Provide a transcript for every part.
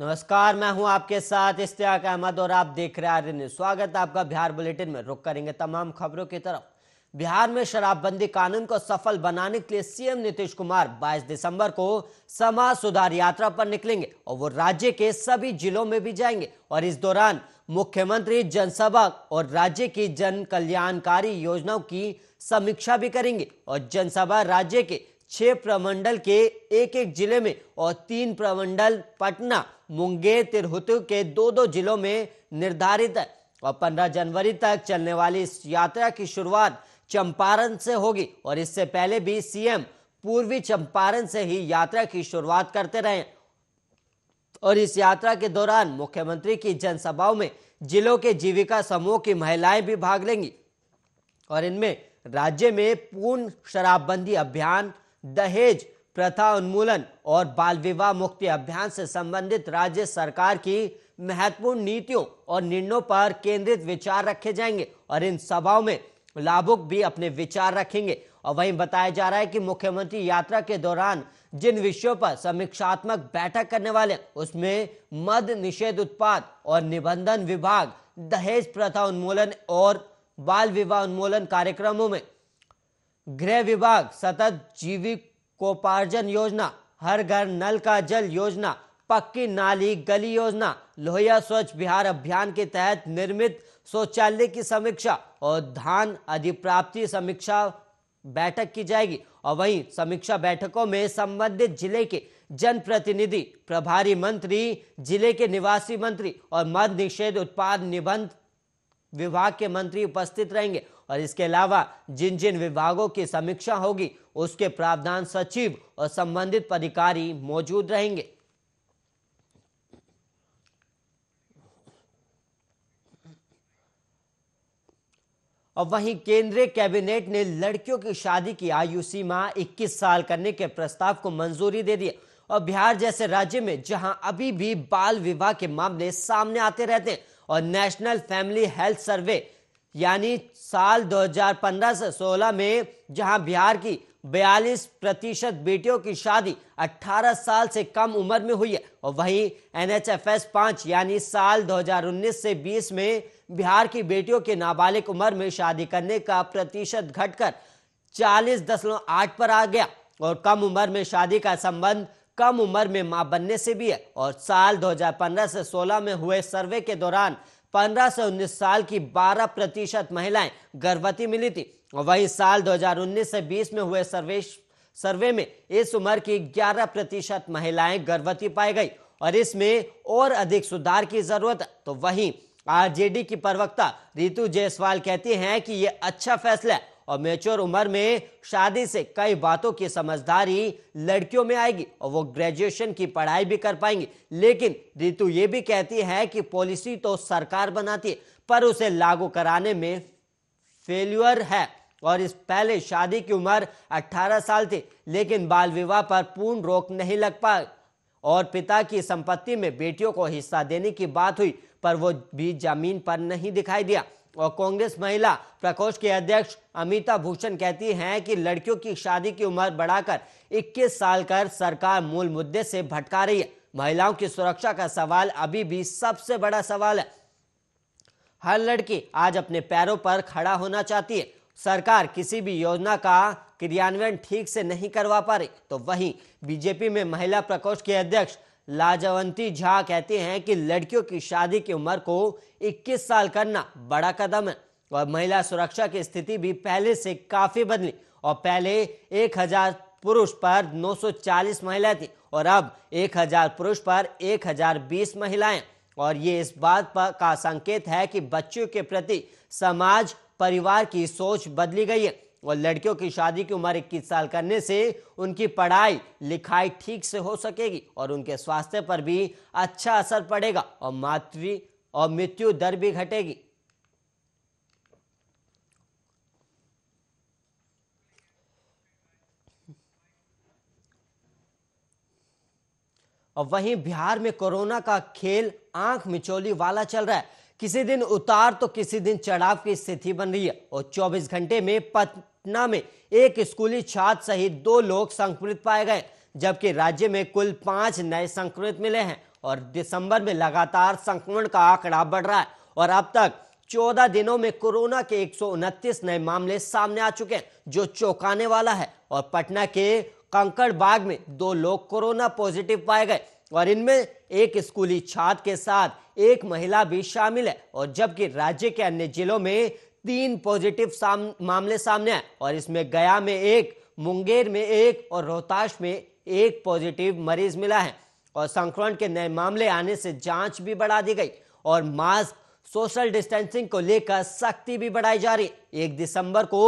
नमस्कार मैं हूं आपके साथ इश्तिया अहमद और आप देख रहे हैं आर्य स्वागत है आपका बिहार बुलेटिन में रुक करेंगे तमाम खबरों की तरफ बिहार में शराबबंदी कानून को सफल बनाने के लिए सीएम नीतीश कुमार 22 दिसंबर को समाज सुधार यात्रा पर निकलेंगे और वो राज्य के सभी जिलों में भी जाएंगे और इस दौरान मुख्यमंत्री जनसभा और राज्य की जन कल्याणकारी योजनाओं की समीक्षा भी करेंगे और जनसभा राज्य के छह प्रमंडल के एक एक जिले में और तीन प्रमंडल पटना मुंगेर तिरहुत के दो दो जिलों में निर्धारित है और पंद्रह जनवरी तक चलने वाली इस यात्रा की शुरुआत चंपारण से होगी और इससे पहले भी सीएम पूर्वी चंपारण से ही यात्रा की शुरुआत करते रहे और इस यात्रा के दौरान मुख्यमंत्री की जनसभाओं में जिलों के जीविका समूह की महिलाएं भी भाग लेंगी और इनमें राज्य में पूर्ण शराबबंदी अभियान दहेज प्रथा उन्मूलन और बाल विवाह मुक्ति अभियान से संबंधित राज्य सरकार की महत्वपूर्ण नीतियों और निर्णयों पर केंद्रित विचार रखे जाएंगे और इन सभाओं में लाभुक भी अपने विचार रखेंगे और वहीं बताया जा रहा है कि मुख्यमंत्री यात्रा के दौरान जिन विषयों पर समीक्षात्मक बैठक करने वाले उसमें मद निषेध उत्पाद और निबंधन विभाग दहेज प्रथा उन्मूलन और बाल विवाह उन्मूलन कार्यक्रमों में गृह विभाग सतत जीविकोपार्जन योजना हर घर नल का जल योजना पक्की नाली गली योजना लोहिया स्वच्छ बिहार अभियान के तहत निर्मित शौचालय की समीक्षा और धान अधिप्राप्ति समीक्षा बैठक की जाएगी और वहीं समीक्षा बैठकों में संबंधित जिले के जनप्रतिनिधि प्रभारी मंत्री जिले के निवासी मंत्री और मद निषेध उत्पाद निबंध विभाग के मंत्री उपस्थित रहेंगे और इसके अलावा जिन जिन विभागों की समीक्षा होगी उसके प्रावधान सचिव और संबंधित अधिकारी मौजूद रहेंगे और वहीं केंद्रीय कैबिनेट ने लड़कियों की शादी की आयु सीमा 21 साल करने के प्रस्ताव को मंजूरी दे दी और बिहार जैसे राज्य में जहां अभी भी बाल विवाह के मामले सामने आते रहते हैं और नेशनल फैमिली हेल्थ सर्वे यानी साल 2015 से 16 में जहां बिहार की 42 प्रतिशत बेटियों की शादी 18 साल से कम उम्र में हुई है और वहीं एन एच एफ एस पाँच यानी साल 2019 से 20 में बिहार की बेटियों के नाबालिग उम्र में शादी करने का प्रतिशत घटकर चालीस दशमलव आठ पर आ गया और कम उम्र में शादी का संबंध कम उम्र में मां बनने से भी है और साल 2015 से 16 में हुए सर्वे के दौरान पंद्रह से उन्नीस साल की बारह प्रतिशत महिलाएं गर्भवती मिली थी और वही साल 2019 से 20 में हुए सर्वे सर्वे में इस उम्र की 11 प्रतिशत महिलाएं गर्भवती पाई गई और इसमें और अधिक सुधार की जरूरत है तो वहीं आरजेडी की प्रवक्ता रितु जायसवाल कहती हैं कि ये अच्छा फैसला है और मेच्योर उम्र में शादी से कई बातों की समझदारी लड़कियों में आएगी और वो ग्रेजुएशन की पढ़ाई भी कर पाएंगी लेकिन रितु ये भी कहती है कि पॉलिसी तो सरकार बनाती है पर उसे लागू कराने में फेल्यूर है और इस पहले शादी की उम्र 18 साल थी लेकिन बाल विवाह पर पूर्ण रोक नहीं लग पाई और पिता की संपत्ति में बेटियों को हिस्सा देने की बात हुई पर वो भी जमीन पर नहीं दिखाई दिया और कांग्रेस महिला प्रकोष्ठ के अध्यक्ष अमिता भूषण कहती हैं कि लड़कियों की शादी की उम्र बढ़ाकर 21 साल कर सरकार मूल मुद्दे से भटका रही है महिलाओं की सुरक्षा का सवाल अभी भी सबसे बड़ा सवाल है हर लड़की आज अपने पैरों पर खड़ा होना चाहती है सरकार किसी भी योजना का क्रियान्वयन ठीक से नहीं करवा पा रही तो वहीं बीजेपी में महिला प्रकोष्ठ के अध्यक्ष लाजवंती झा कहती हैं कि लड़कियों की शादी की उम्र को 21 साल करना बड़ा कदम है और महिला सुरक्षा की स्थिति भी पहले से काफी बदली और पहले 1000 पुरुष पर 940 महिलाएं थी और अब 1000 पुरुष पर 1020 महिलाएं और ये इस बात पर का संकेत है कि बच्चों के प्रति समाज परिवार की सोच बदली गई है और लड़कियों की शादी की उम्र इक्कीस साल करने से उनकी पढ़ाई लिखाई ठीक से हो सकेगी और उनके स्वास्थ्य पर भी अच्छा असर पड़ेगा और मातृ और मृत्यु दर भी घटेगी और वहीं बिहार में कोरोना का खेल आंख मिचोली वाला चल रहा है किसी दिन उतार तो किसी दिन चढ़ाव की स्थिति बन रही है और 24 घंटे में पटना में एक स्कूली छात्र सहित दो लोग संक्रमित पाए गए जबकि राज्य में कुल पांच नए संक्रमित मिले हैं और दिसंबर में लगातार संक्रमण का आंकड़ा बढ़ रहा है और अब तक 14 दिनों में कोरोना के एक नए मामले सामने आ चुके हैं जो चौंकाने वाला है और पटना के कंकड़बाग में दो लोग कोरोना पॉजिटिव पाए गए और इनमें एक स्कूली छात्र के साथ एक महिला भी शामिल है और जबकि राज्य के अन्य जिलों में तीन पॉजिटिव साम, मामले सामने आए और इसमें गया में एक मुंगेर में एक और रोहतास में एक पॉजिटिव मरीज मिला है और संक्रमण के नए मामले आने से जांच भी बढ़ा दी गई और मास्क सोशल डिस्टेंसिंग को लेकर सख्ती भी बढ़ाई जा रही एक दिसंबर को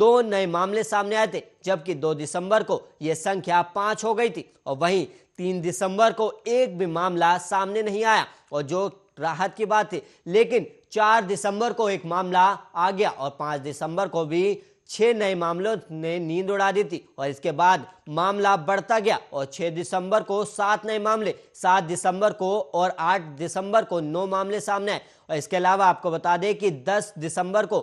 दो नए मामले सामने आए थे जबकि दो दिसंबर को यह संख्या पांच हो गई थी और वहीं तीन दिसंबर को एक भी मामला सामने नहीं आया और जो राहत की बात थी लेकिन चार दिसंबर को एक मामला आ गया और पांच दिसंबर को भी छह नए मामलों ने नींद उड़ा दी थी और इसके बाद मामला बढ़ता गया और 6 दिसंबर को सात नए मामले 7 दिसंबर को और 8 दिसंबर को नौ मामले सामने आए और इसके अलावा आपको बता दें कि 10 दिसंबर को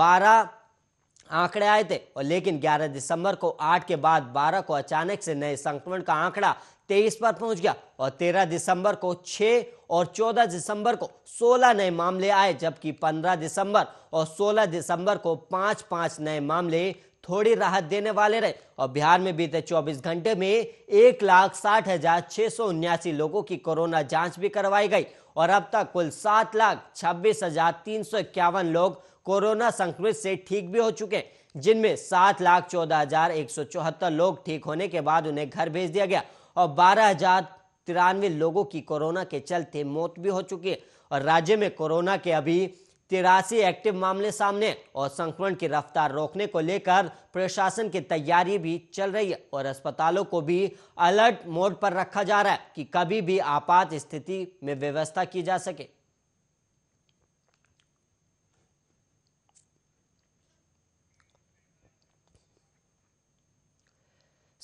12 आंकड़े आए थे और लेकिन 11 दिसंबर को 8 के बाद 12 को अचानक से नए संक्रमण का आंकड़ा तेईस पर पहुंच गया और तेरह दिसंबर को छह और चौदह दिसंबर को सोलह नए मामले आए जबकि पंद्रह दिसंबर और सोलह दिसंबर को पांच पांच नए मामले थोड़ी राहत देने वाले रहे और बिहार में बीते 24 घंटे में एक लाख साठ हजार छह सौ उन्यासी लोगों की कोरोना जांच भी करवाई गई और अब तक कुल सात लाख छब्बीस हजार तीन सौ इक्यावन लोग कोरोना संक्रमित से ठीक भी हो चुके हैं जिनमें सात लाख चौदह हजार एक सौ चौहत्तर लोग ठीक होने के बाद उन्हें घर भेज दिया गया और बारह हजार तिरानवे लोगों की कोरोना के चलते मौत भी हो चुकी है और राज्य में कोरोना के अभी तिरासी एक्टिव मामले सामने और संक्रमण की रफ्तार रोकने को लेकर प्रशासन की तैयारी भी चल रही है और अस्पतालों को भी अलर्ट मोड पर रखा जा रहा है कि कभी भी आपात स्थिति में व्यवस्था की जा सके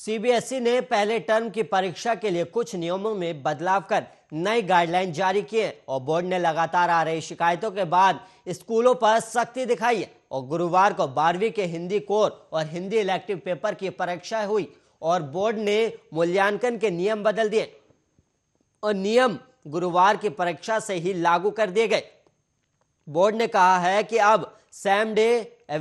सीबीएसई ने पहले टर्म की परीक्षा के लिए कुछ नियमों में बदलाव कर नई गाइडलाइन जारी किए और बोर्ड ने लगातार आ रही शिकायतों के बाद स्कूलों पर सख्ती दिखाई है और गुरुवार को बारहवीं के हिंदी कोर और हिंदी इलेक्टिव पेपर की परीक्षा हुई और बोर्ड ने मूल्यांकन के नियम बदल दिए और नियम गुरुवार की परीक्षा से ही लागू कर दिए गए बोर्ड ने कहा है कि अब सैम डे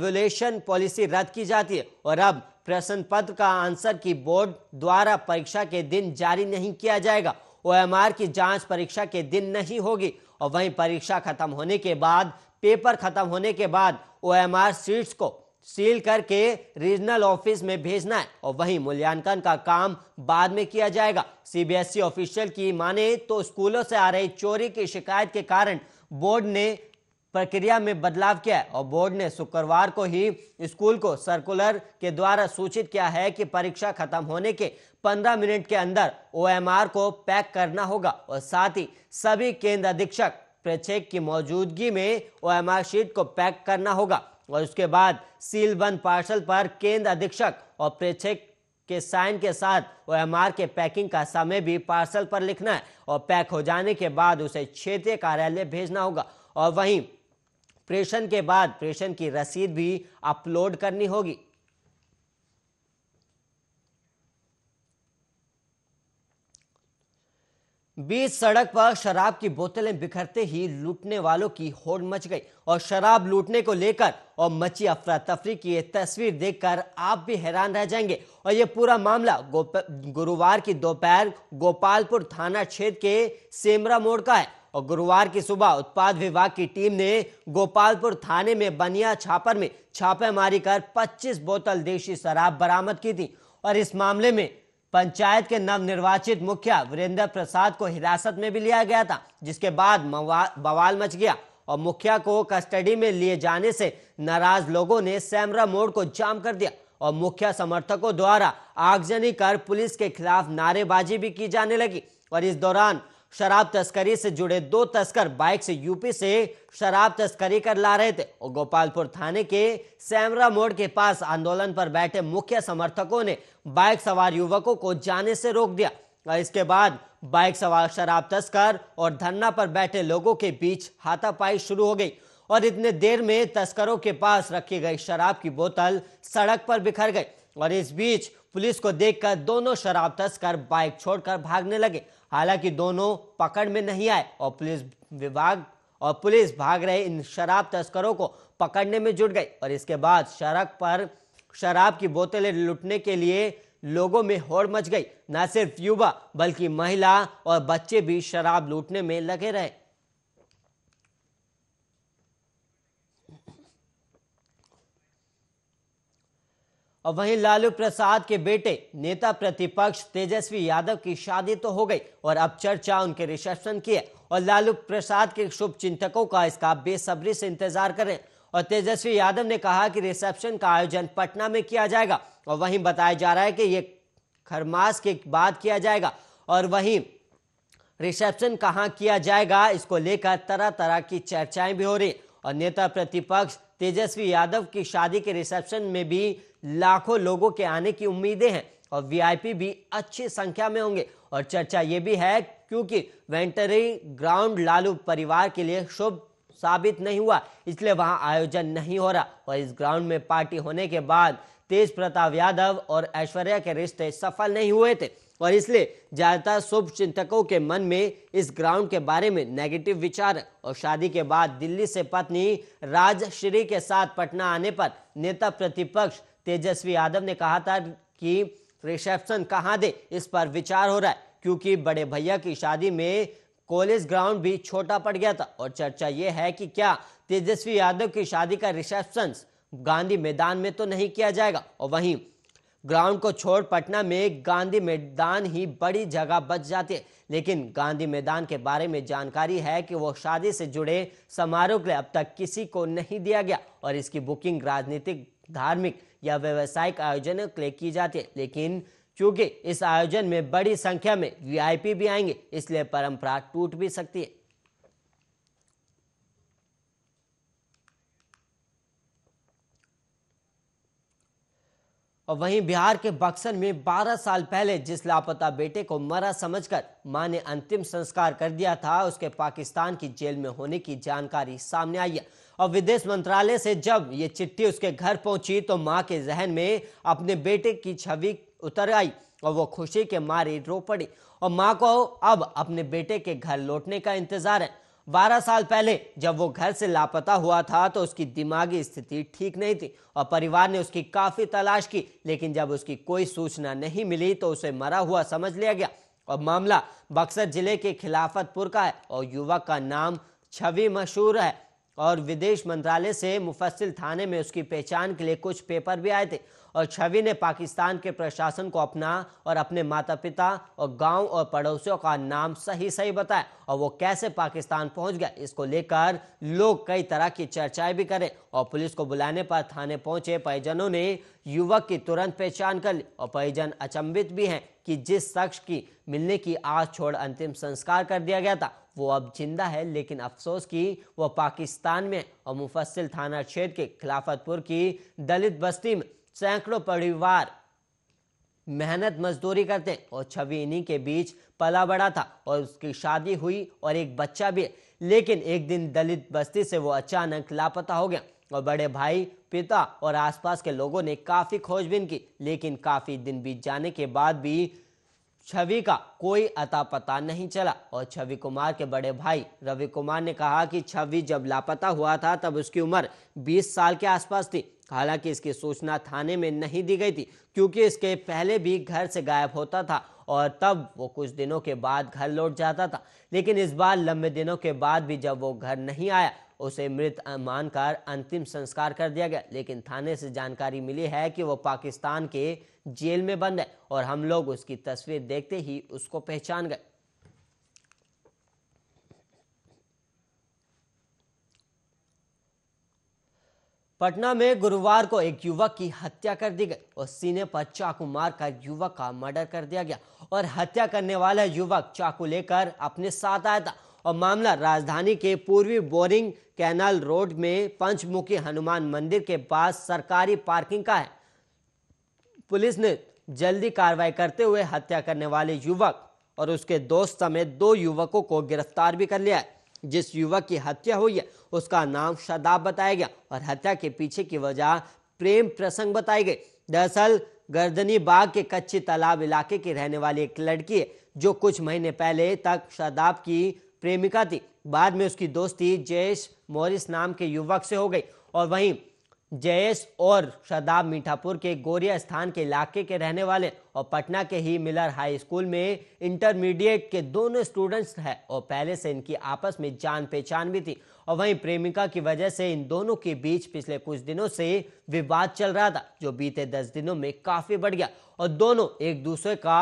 एवोल्यूशन पॉलिसी रद्द की जाती है और अब प्रश्न पत्र का आंसर की बोर्ड द्वारा परीक्षा के दिन जारी नहीं किया जाएगा ओएमआर की जांच परीक्षा के दिन नहीं होगी और वहीं परीक्षा खत्म होने के बाद पेपर खत्म होने के बाद ओएमआर सीट्स को सील करके रीजनल ऑफिस में भेजना है और वहीं मूल्यांकन का काम बाद में किया जाएगा सीबीएसई ऑफिशियल की माने तो स्कूलों से आ रही चोरी की शिकायत के कारण बोर्ड ने प्रक्रिया में बदलाव किया है और बोर्ड ने शुक्रवार को ही स्कूल को सर्कुलर के द्वारा सूचित किया है कि परीक्षा खत्म होने के 15 मिनट के अंदर ओएमआर को पैक करना होगा और साथ ही सभी केंद्र अधीक्षक प्रेक्षक की मौजूदगी में ओएमआर शीट को पैक करना होगा और उसके बाद सील बंद पार्सल पर केंद्र अधीक्षक और प्रेक्षक के साइन के साथ ओएमआर के पैकिंग का समय भी पार्सल पर लिखना है और पैक हो जाने के बाद उसे क्षेत्रीय कार्यालय भेजना होगा और वहीं प्रेषण के बाद प्रेषण की रसीद भी अपलोड करनी होगी बीच सड़क पर शराब की बोतलें बिखरते ही लूटने वालों की होड़ मच गई और शराब लूटने को लेकर और मची अफरा तफरी की ये तस्वीर देखकर आप भी हैरान रह जाएंगे और ये पूरा मामला गुरुवार की दोपहर गोपालपुर थाना क्षेत्र के सेमरा मोड़ का है और गुरुवार की सुबह उत्पाद विभाग की टीम ने गोपालपुर थाने में बनिया छापर में छापेमारी कर 25 बोतल देशी शराब बरामद की थी और इस मामले में पंचायत के निर्वाचित मुखिया वीरेंद्र प्रसाद को हिरासत में भी लिया गया था जिसके बाद बवाल मच गया और मुखिया को कस्टडी में लिए जाने से नाराज लोगों ने सैमरा मोड़ को जाम कर दिया और मुखिया समर्थकों द्वारा आगजनी कर पुलिस के खिलाफ नारेबाजी भी की जाने लगी और इस दौरान शराब तस्करी से जुड़े दो तस्कर बाइक से यूपी से शराब तस्करी कर ला रहे थे और गोपालपुर थाने के सैमरा मोड़ के पास आंदोलन पर बैठे मुख्य समर्थकों ने बाइक सवार युवकों को जाने से रोक दिया और इसके बाद बाइक सवार शराब तस्कर और धरना पर बैठे लोगों के बीच हाथापाई शुरू हो गई और इतने देर में तस्करों के पास रखी गई शराब की बोतल सड़क पर बिखर गई और इस बीच पुलिस को देखकर दोनों शराब तस्कर बाइक छोड़कर भागने लगे हालांकि दोनों पकड़ में नहीं आए और पुलिस विभाग और पुलिस भाग रहे इन शराब तस्करों को पकड़ने में जुट गई और इसके बाद सड़क पर शराब की बोतलें लुटने के लिए लोगों में होड़ मच गई न सिर्फ युवा बल्कि महिला और बच्चे भी शराब लूटने में लगे रहे और वहीं लालू प्रसाद के बेटे नेता प्रतिपक्ष तेजस्वी यादव की शादी तो हो गई और अब चर्चा उनके रिसेप्शन की है और लालू प्रसाद के शुभ चिंतकों का इसका बेसब्री से इंतजार करें और तेजस्वी यादव ने कहा कि रिसेप्शन का आयोजन पटना में किया जाएगा और वहीं बताया जा रहा है कि ये खरमास के बाद किया जाएगा और वहीं रिसेप्शन कहाँ किया जाएगा इसको लेकर तरह तरह की चर्चाएं भी हो रही और नेता प्रतिपक्ष तेजस्वी यादव की शादी के रिसेप्शन में भी लाखों लोगों के आने की उम्मीदें हैं और वीआईपी भी अच्छी संख्या में होंगे और चर्चा ये भी है क्योंकि वेंटरी ग्राउंड लालू परिवार के लिए शुभ साबित नहीं हुआ इसलिए वहां आयोजन नहीं हो रहा और इस ग्राउंड में पार्टी होने के बाद तेज प्रताप यादव और ऐश्वर्या के रिश्ते सफल नहीं हुए थे और इसलिए ज़्यादातर शुभ चिंतकों के मन में इस ग्राउंड के बारे में नेगेटिव विचार और शादी के बाद दिल्ली से पत्नी राजश्री के साथ पटना आने पर नेता प्रतिपक्ष तेजस्वी यादव ने कहा था कि रिसेप्शन कहाँ दे इस पर विचार हो रहा है क्योंकि बड़े भैया की शादी में कॉलेज ग्राउंड भी छोटा पड़ गया था और चर्चा ये है कि क्या तेजस्वी यादव की शादी का रिसेप्शन गांधी मैदान में तो नहीं किया जाएगा और वहीं ग्राउंड को छोड़ पटना में गांधी मैदान ही बड़ी जगह बच जाती है लेकिन गांधी मैदान के बारे में जानकारी है कि वो शादी से जुड़े समारोह के लिए अब तक किसी को नहीं दिया गया और इसकी बुकिंग राजनीतिक धार्मिक या व्यावसायिक आयोजन के लिए की जाती है लेकिन चूंकि इस आयोजन में बड़ी संख्या में वीआईपी भी आएंगे इसलिए परंपरा टूट भी सकती है और वहीं बिहार के बक्सर में 12 साल पहले जिस लापता बेटे को मरा समझकर मां ने अंतिम संस्कार कर दिया था उसके पाकिस्तान की जेल में होने की जानकारी सामने आई है और विदेश मंत्रालय से जब ये चिट्ठी उसके घर पहुंची तो मां के जहन में अपने बेटे की छवि उतर आई और वो खुशी के मारे रो पड़ी और मां को अब अपने बेटे के घर लौटने का इंतजार है 12 साल पहले जब वो घर से लापता हुआ था तो उसकी दिमागी स्थिति ठीक नहीं थी और परिवार ने उसकी काफ़ी तलाश की लेकिन जब उसकी कोई सूचना नहीं मिली तो उसे मरा हुआ समझ लिया गया और मामला बक्सर जिले के खिलाफतपुर का है और युवक का नाम छवि मशहूर है और विदेश मंत्रालय से मुफसिल थाने में उसकी पहचान के लिए कुछ पेपर भी आए थे और छवि ने पाकिस्तान के प्रशासन को अपना और अपने माता पिता और गांव और पड़ोसियों का नाम सही सही बताया और वो कैसे पाकिस्तान पहुंच गया इसको लेकर लोग कई तरह की चर्चाएं भी करें और पुलिस को बुलाने पर थाने पहुंचे परिजनों ने युवक की तुरंत पहचान कर ली और परिजन अचंभित भी हैं कि जिस शख्स की मिलने की आज छोड़ अंतिम संस्कार कर दिया गया था वो अब जिंदा है लेकिन अफसोस की वो पाकिस्तान में और मुफसिल थाना क्षेत्र के खिलाफतपुर की दलित बस्ती में सैकड़ों परिवार मेहनत मजदूरी करते और छवि इन्हीं के बीच पला बड़ा था और उसकी शादी हुई और एक बच्चा भी लेकिन एक दिन दलित बस्ती से वो अचानक लापता हो गया और बड़े भाई पिता और आसपास के लोगों ने काफ़ी खोजबीन की लेकिन काफ़ी दिन बीत जाने के बाद भी छवि का कोई अता पता नहीं चला और छवि कुमार के बड़े भाई रवि कुमार ने कहा कि छवि जब लापता हुआ था तब उसकी उम्र 20 साल के आसपास थी हालांकि इसकी सूचना थाने में नहीं दी गई थी क्योंकि इसके पहले भी घर से गायब होता था और तब वो कुछ दिनों के बाद घर लौट जाता था लेकिन इस बार लंबे दिनों के बाद भी जब वो घर नहीं आया उसे मृत मानकर अंतिम संस्कार कर दिया गया लेकिन थाने से जानकारी मिली है कि वो पाकिस्तान के जेल में बंद है और हम लोग उसकी तस्वीर देखते ही उसको पहचान गए पटना में गुरुवार को एक युवक की हत्या कर दी गई और सीने पर चाकू मारकर युवक का मर्डर कर दिया गया और हत्या करने वाला युवक चाकू लेकर अपने साथ आया था और मामला राजधानी के पूर्वी बोरिंग कैनाल रोड में पंचमुखी हनुमान मंदिर के पास सरकारी पार्किंग का है पुलिस ने जल्दी कार्रवाई करते हुए हत्या करने वाले युवक और उसके दोस्त समेत दो युवकों को गिरफ्तार भी कर लिया है जिस युवक की हत्या हुई है उसका नाम शदाब बताया गया और हत्या के पीछे की वजह प्रेम प्रसंग बताई गई दरअसल गर्दनी बाग के कच्चे तालाब इलाके की रहने वाली एक लड़की है जो कुछ महीने पहले तक शदाब की प्रेमिका थी बाद में उसकी दोस्ती जयेश मोरिस नाम के युवक से हो गई और वहीं जयेश और शदाब मीठापुर के गोरिया स्थान के इलाके के रहने वाले और पटना के ही मिलर हाई स्कूल में इंटरमीडिएट के दोनों स्टूडेंट्स हैं और पहले से इनकी आपस में जान पहचान भी थी और वहीं प्रेमिका की वजह से इन दोनों के बीच पिछले कुछ दिनों से विवाद चल रहा था जो बीते दस दिनों में काफी बढ़ गया और दोनों एक दूसरे का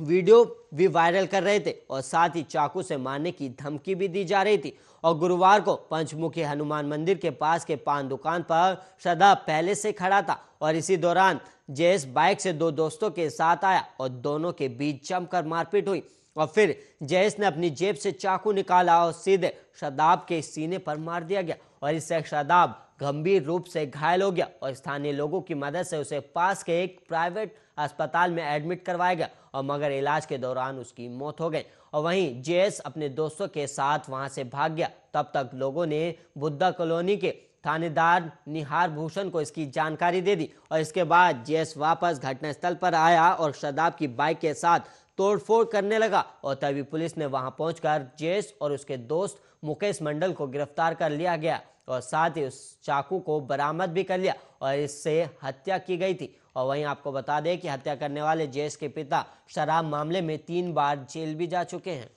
वीडियो भी वायरल कर रहे थे और साथ ही चाकू से मारने की धमकी भी दी जा रही थी और गुरुवार को पंचमुखी हनुमान मंदिर के पास के पान दुकान पर श्रद्धा पहले से खड़ा था और इसी दौरान जयेश बाइक से दो दोस्तों के साथ आया और दोनों के बीच जमकर मारपीट हुई और फिर जयेश ने अपनी जेब से चाकू निकाला और सीधे शादाब के सीने पर मार दिया गया और इससे शादाब गंभीर रूप से घायल हो गया और स्थानीय लोगों की मदद से उसे पास के एक प्राइवेट अस्पताल में एडमिट करवाया गया और मगर इलाज के दौरान उसकी मौत हो गई और वहीं जेएस अपने दोस्तों के साथ वहां से भाग गया तब तक लोगों ने बुद्धा कॉलोनी के थानेदार निहार भूषण को इसकी जानकारी दे दी और इसके बाद जेएस वापस घटनास्थल पर आया और शदाब की बाइक के साथ तोड़फोड़ करने लगा और तभी पुलिस ने वहां पहुंचकर जेस और उसके दोस्त मुकेश मंडल को गिरफ्तार कर लिया गया और साथ ही उस चाकू को बरामद भी कर लिया और इससे हत्या की गई थी और वहीं आपको बता दें कि हत्या करने वाले जेस के पिता शराब मामले में तीन बार जेल भी जा चुके हैं